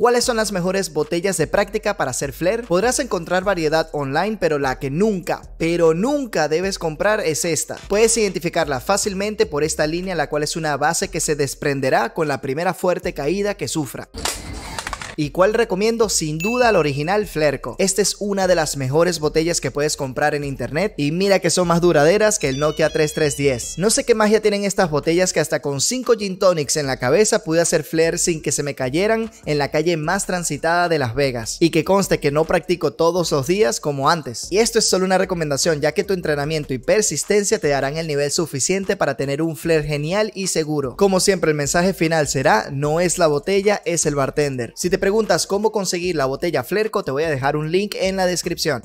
¿Cuáles son las mejores botellas de práctica para hacer flair? Podrás encontrar variedad online, pero la que nunca, pero nunca debes comprar es esta. Puedes identificarla fácilmente por esta línea, la cual es una base que se desprenderá con la primera fuerte caída que sufra. ¿Y cuál recomiendo? Sin duda el original Flerco. Esta es una de las mejores botellas que puedes comprar en internet y mira que son más duraderas que el Nokia 3310. No sé qué magia tienen estas botellas que hasta con 5 gin tonics en la cabeza pude hacer Fler sin que se me cayeran en la calle más transitada de Las Vegas y que conste que no practico todos los días como antes. Y esto es solo una recomendación ya que tu entrenamiento y persistencia te darán el nivel suficiente para tener un Fler genial y seguro. Como siempre el mensaje final será no es la botella, es el bartender. Si te preguntas cómo conseguir la botella Flerco, te voy a dejar un link en la descripción.